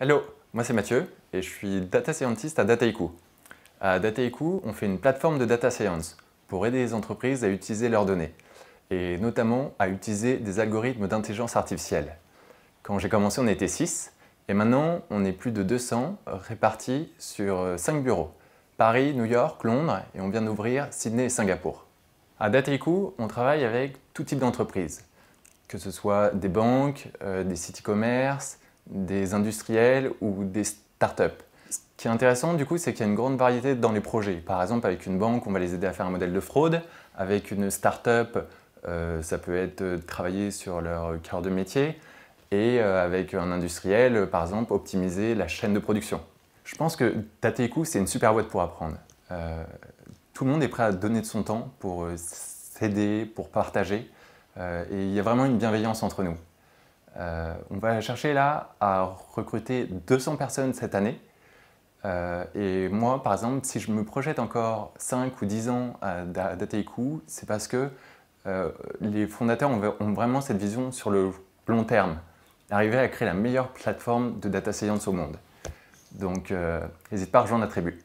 Hello, moi c'est Mathieu et je suis data scientist à Dataiku. À Dataiku, on fait une plateforme de data science pour aider les entreprises à utiliser leurs données et notamment à utiliser des algorithmes d'intelligence artificielle. Quand j'ai commencé, on était 6 et maintenant on est plus de 200 répartis sur 5 euh, bureaux. Paris, New York, Londres et on vient d'ouvrir Sydney et Singapour. À Dataiku, on travaille avec tout type d'entreprises, que ce soit des banques, euh, des sites e-commerce, des industriels ou des startups. Ce qui est intéressant du coup, c'est qu'il y a une grande variété dans les projets. Par exemple, avec une banque, on va les aider à faire un modèle de fraude. Avec une startup, euh, ça peut être de euh, travailler sur leur cœur de métier. Et euh, avec un industriel, par exemple, optimiser la chaîne de production. Je pense que Tateku, c'est une super boîte pour apprendre. tout le monde est prêt à donner de son temps pour s'aider, pour partager. et il y a vraiment une bienveillance entre nous. Euh, on va chercher là à recruter 200 personnes cette année. Euh, et moi, par exemple, si je me projette encore 5 ou 10 ans à Dataiku, c'est parce que euh, les fondateurs ont, ont, vraiment cette vision sur le long terme, arriver à créer la meilleure plateforme de data science au monde. Donc, n'hésite pas à rejoindre la tribu.